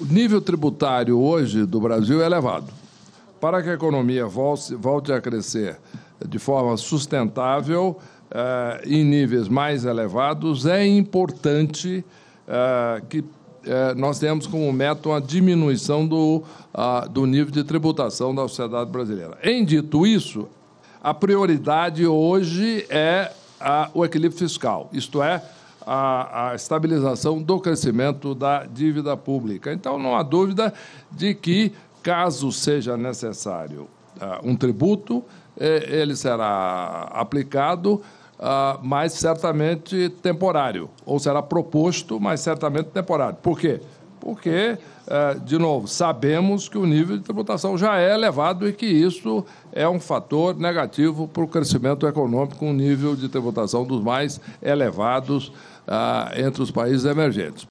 O nível tributário hoje do Brasil é elevado. Para que a economia volte, volte a crescer de forma sustentável, eh, em níveis mais elevados, é importante eh, que eh, nós temos como meta uma diminuição do, ah, do nível de tributação da sociedade brasileira. Em dito isso, a prioridade hoje é a, ah, o equilíbrio fiscal, isto é, a, a estabilização do crescimento da dívida pública. Então, não há dúvida de que, caso seja necessário ah, um tributo, eh, ele será aplicado. Uh, mas certamente temporário, ou será proposto, mas certamente temporário. Por quê? porque, é, de novo, sabemos que o nível de tributação já é elevado e que isso é um fator negativo para o crescimento econômico, um nível de tributação dos mais elevados ah, entre os países emergentes.